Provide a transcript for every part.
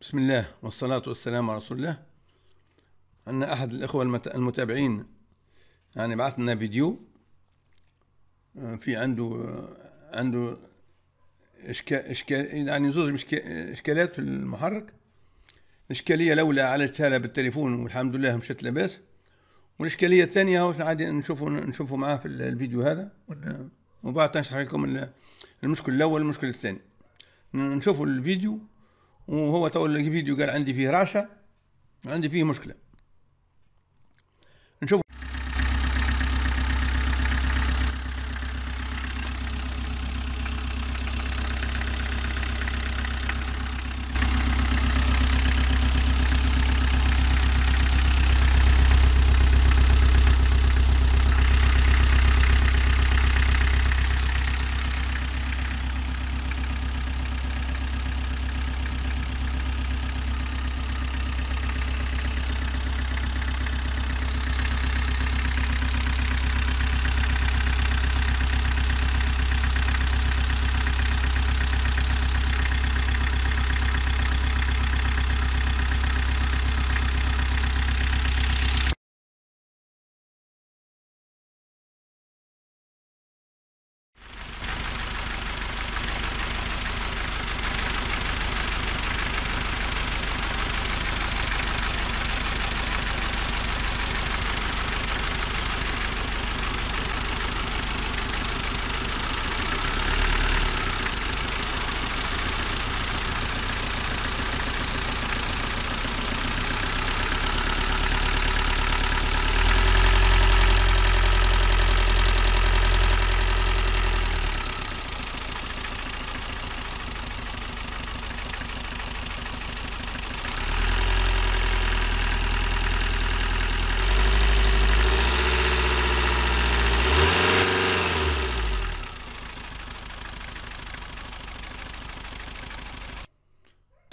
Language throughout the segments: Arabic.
بسم الله والصلاة والسلام على رسول الله أن أحد الإخوة المتابعين يعني بعث لنا فيديو آه، في عنده آه، عنده إشكال يعني زوج إشكالات في المحرك الإشكالية الأولى عالجتها لها بالتليفون والحمد لله مشت لاباس والإشكالية الثانية عادي نشوفه نشوفه معاه في الفيديو هذا وبعد نشرح لكم المشكل الأول والمشكل الثاني نشوفوا الفيديو وهو تو الفيديو قال عندي فيه راشة عندي فيه مشكلة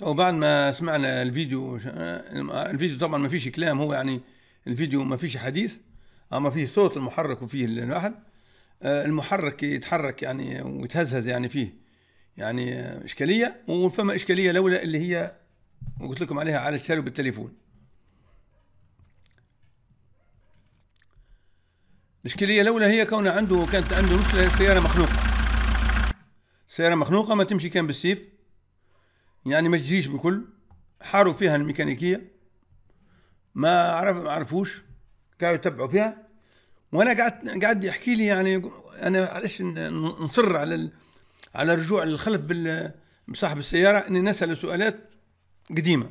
وبعد ما سمعنا الفيديو الفيديو طبعا ما فيش كلام هو يعني الفيديو ما فيش حديث اما فيه صوت المحرك وفيه الواحد المحرك يتحرك يعني ويتهزهز يعني فيه يعني اشكاليه وفما اشكاليه لولا اللي هي وقلت لكم عليها على الشارع بالتليفون الاشكاليه لولا هي كونه عنده كانت عنده مشكله سياره مخنوقه سياره مخنوقه ما تمشي كان بالسيف يعني ما تجيش بكل حاروا فيها الميكانيكيه ما عرف ما عرفوش كانوا يتبعوا فيها وانا قعدت قاعد يحكي لي يعني انا علاش نصر على ال... على الرجوع للخلف بال... بصاحب السياره اني نساله سؤالات قديمه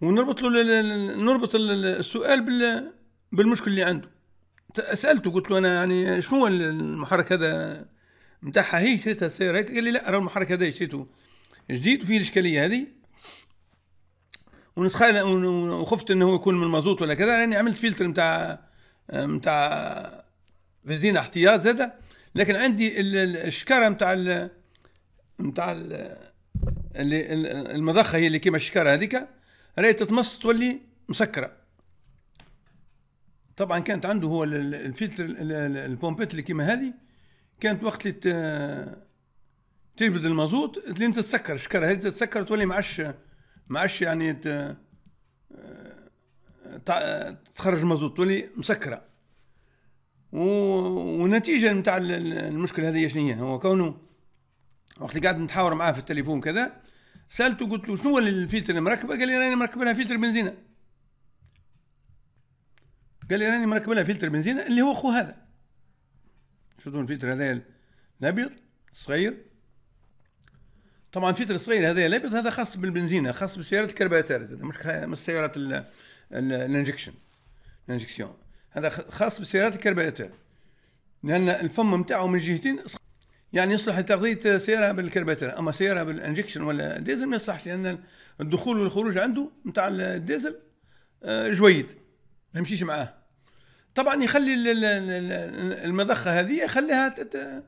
ونربط له ل... نربط السؤال بال... بالمشكل اللي عنده سالته قلت له انا يعني شنو المحرك هذا نتاعها هي شريتها السيارة هيك قال لي لا راه المحرك هذا شريته جديد وفيه الإشكالية هذه ونتخيل وخفت انه يكون من المازوت ولا كذا لاني عملت فلتر نتاع نتاع بنزين احتياط زادا لكن عندي الشكاره نتاع نتاع اللي المضخه هي اللي كيما الشكاره هذيك راهي تتمص تولي مسكره طبعا كانت عنده هو الفلتر البومبيت اللي كيما هذه كانت وقت اللي تجبد المازوت اللي تتسكر الشكرة هذه تتسكر تولي ما عادش ما عادش يعني ت... تخرج المازوت تولي مسكرة و... ونتيجة نتاع المشكل هذه شنو هي هو كونه وقت اللي قعدت نتحاور معاه في التليفون كذا سالته قلت له شنو الفلتر اللي مركبه قال لي راني مركب لها فلتر بنزينه قال لي راني مركب لها فلتر بنزينه اللي هو خو هذا تشوفون الفلتر هذا الابيض صغير طبعا الفلتر الصغير هذا الابيض هذا خاص بالبنزين خاص بالسيارات الكرباتيرات هذا مش مش سيارات الانجكشن الانجكسيون هذا خاص بالسيارات الكرباتيرات لان الفم نتاعو من جهتين يعني يصلح لتغذية سيارة بالكربيتر أما سيارة بالإنجكشن ولا ديزل ما يصلحش لأن الدخول والخروج عنده نتاع الديزل آه، جويد ما يمشيش معاه طبعا يخلي المضخه هذه يخليها تت...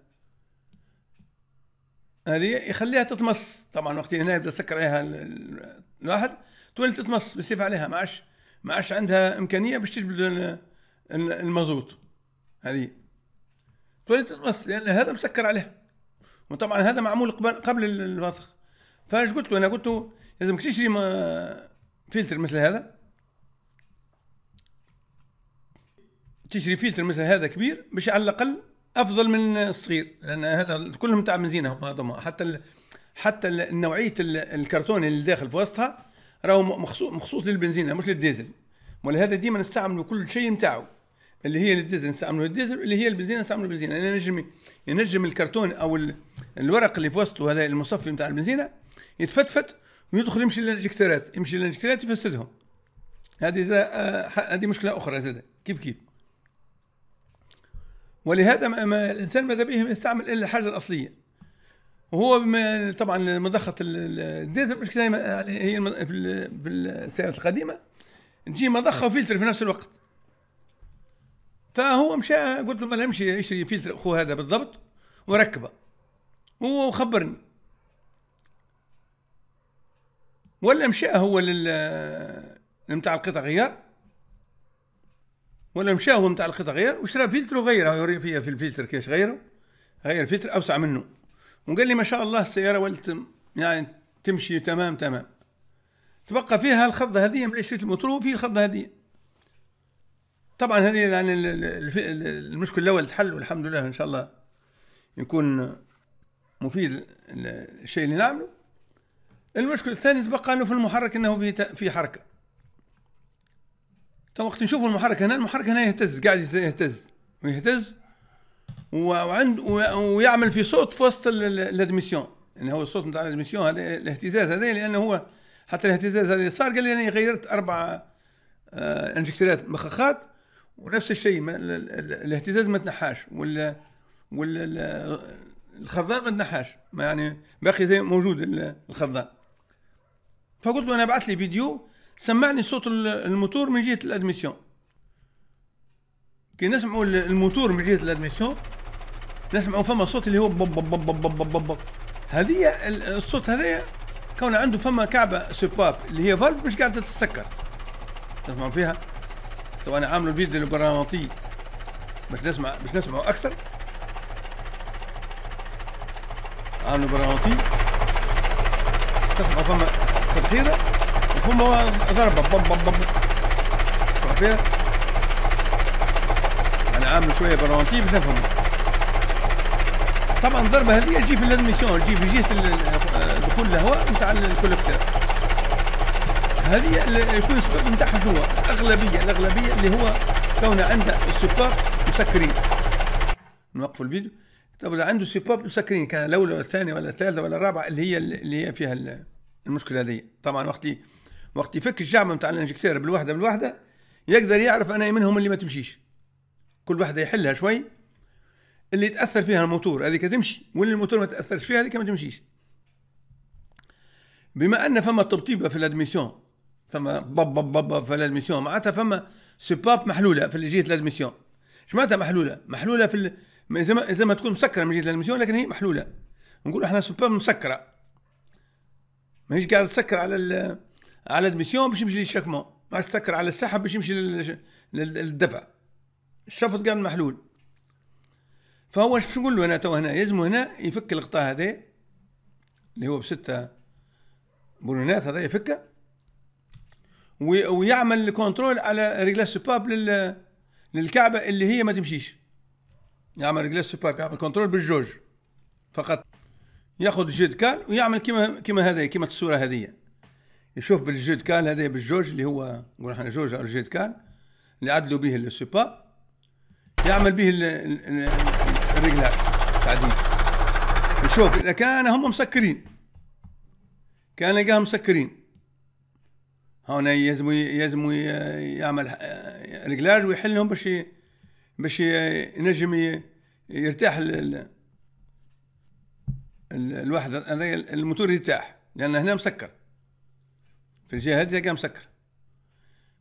هذه يخليها تتمص طبعا وقت هنا يبدا يسكر عليها الواحد تولي تتمص بسيف عليها ما عادش ما عادش عندها امكانيه باش تجبد المازوت هذه تولي تتمص لان هذا مسكر عليها وطبعا هذا معمول قبل الوسخ فاش قلت له انا قلت له لازمك تشري فلتر مثل هذا تشري فلتر مثل هذا كبير باش على الاقل افضل من الصغير لان هذا كلهم تاع بنزينه هم حتى ال حتى نوعيه الكرتون اللي داخل في وسطها راهو مخصوص مخصوص للبنزينه مش للديزل ولهذا ديما نستعملوا كل شيء نتاعو اللي هي للديزل نستعملوا الديزل اللي هي البنزينه نستعملوا البنزين انا نجم ينجم الكرتون او الورق اللي في وسطه هذا المصفي نتاع البنزينه يتفتفت ويدخل يمشي للانجكترات يمشي للانجكترات يفسدهم هذه آه، هذه مشكله اخرى زاده كيف كيف ولهذا ما, ما الانسان ماذا به يستعمل الا الحاجه الاصليه وهو طبعا مضخه الديزل مش دائما هي في السيارات القديمه تجي مضخه وفلتر في نفس الوقت فهو مشى قلت له ما امشي اشتري فلتر اخوه هذا بالضبط وركبه هو خبرني ولا مشى هو لل نتاع القطع غيار ولا مشاو نتاع القطع غير وشرا فلتر وغيره يوري فيا في الفلتر كيفاش غيره غير فلتر اوسع منه وقال لي ما شاء الله السياره ولت يعني تمشي تمام تمام تبقى فيها الخضه هذه من عشره الموتور وفيه الخضه هذه طبعا هذه يعني المشكل الاول تحل والحمد لله ان شاء الله يكون مفيد الشيء اللي نعمله المشكل الثاني تبقى انه في المحرك انه في في حركه تو وقت نشوف المحرك هنا المحرك هنا يهتز قاعد يهتز ويهتز وعند ويعمل في صوت في وسط الادميسيون يعني هو الصوت نتاع الادميسيون الاهتزاز هذا لانه هو حتى الاهتزاز هذا اللي صار قال لي انا غيرت اربع آه، انجكتورات مخخات ونفس الشيء الاهتزاز ما تنحاش وال وال الخضار ما تنحاش يعني باقي زي موجود الخضار فقلت له انا بعث لي فيديو سمعني صوت الموتور من جهه الادميسيون كي نسمعوا الموتور من جهه الادميسيون نسمعوا فما صوت اللي هو بب بب بب بب بب بب هذه الصوت هذايا كون عنده فما كعبه سباب اللي هي فالف مش قاعده تتسكر تسمعوا فيها تو انا عامل فيديو للبرامطي باش نسمع باش نسمعوا اكثر عامل برامطي تسمعوا فما الخيره هما ضربة بب بب بب فيها انا يعني عامل شويه برونتي باش نفهم طبعا الضربه هذه تجي في الادميسيون تجي في جهه دخول الهواء نتاع الكولكتير هذه يكون السبب نتاعها هو الاغلبيه الاغلبيه اللي هو كونه عنده السباب مسكرين نوقف الفيديو طب عنده سباب مسكرين كان الاولى ولا الثانيه ولا الثالثه ولا الرابعه اللي هي اللي هي فيها المشكله هذه طبعا وقتي وقت يفك الجعمه نتاع الانجكتير بالوحده بالوحده يقدر يعرف انا منهم اللي ما تمشيش كل وحده يحلها شوي اللي يتاثر فيها الموتور هذيك تمشي واللي الموتور ما تاثرش فيها هذيك ما تمشيش بما ان فما طبطيبه في الادميسيون فما بب بب بب في الادميسيون معناتها فما سباب محلوله في جهه الادميسيون اش معناتها محلوله؟ محلوله في ال... زي ما زي ما تكون مسكره من جهه الادميسيون لكن هي محلوله نقول احنا سباب مسكره ماهيش قاعده تسكر على على الادميسيون باش يمشي للشكمون مع السكر على السحب باش يمشي للدفع الشفط كان محلول فهو اش نقول له انا تو هنا يلزم هنا يفك القطاع هذا اللي هو بستة بولونات هذا يفكه ويعمل كونترول على ريغلاس سوباب لل للكعبة اللي هي ما تمشيش يعمل ريغلاس سوباب يعمل كونترول بالجوج فقط ياخذ جيد كال ويعمل كما كما هذا كما الصورة هذه يشوف بالجود كان هذا بالجوج اللي هو نقول احنا جوج او الجود كان اللي عدلوا به السباب يعمل به الرجلاج تعديل يشوف اذا كان هم مسكرين كان يلقاهم مسكرين هون يلزم يلزم يعمل رجلاج ويحلهم باش باش ينجم يرتاح ال الواحد الموتور يرتاح لان هنا مسكر في الجهه هذه تلقاها مسكر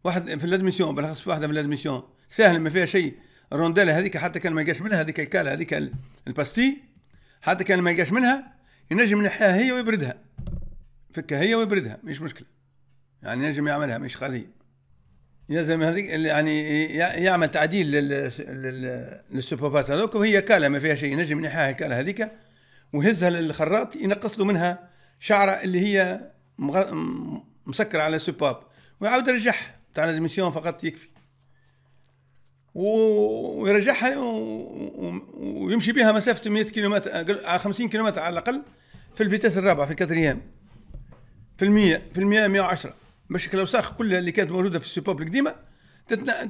واحد في الادميسيون بالاخص في واحده من الادميسيون سهل ما فيها شيء الرونديلا هذيك حتى كان ما يلقاش منها هذيك الكاله هذيك الباستي حتى كان ما يلقاش منها ينجم ينحيها هي ويبردها فكها هي ويبردها مش مشكله يعني ينجم يعملها مش خالي يلزم هذيك يعني يعمل تعديل للسوبوبات هذوك وهي كاله ما فيها شيء ينجم ينحيها الكاله هذيك ويهزها للخراط ينقص له منها شعره اللي هي مسكر على سوباب ويعاود يرجعها تاع لازميسيون فقط يكفي ويرجعها ويمشي بها مسافه 100 كيلومتر على 50 كيلومتر على الاقل في الفيتاس الرابعه في الكاتريام في المية في المية 110 باش الاوساخ كلها اللي كانت موجوده في السباب القديمه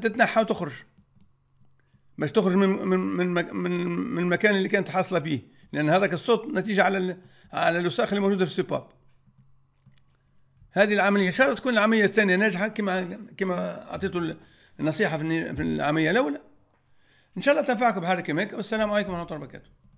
تتنحى وتخرج باش تخرج من من من من المكان اللي كانت حاصله فيه لان هذاك الصوت نتيجه على على الوساخ اللي موجوده في السباب هذه العمليه ان شاء الله تكون العمليه الثانيه ناجحه كما كما اعطيته النصيحه في العمليه الاولى ان شاء الله تنفعكم بحاجه كما هيك والسلام عليكم ورحمه الله وبركاته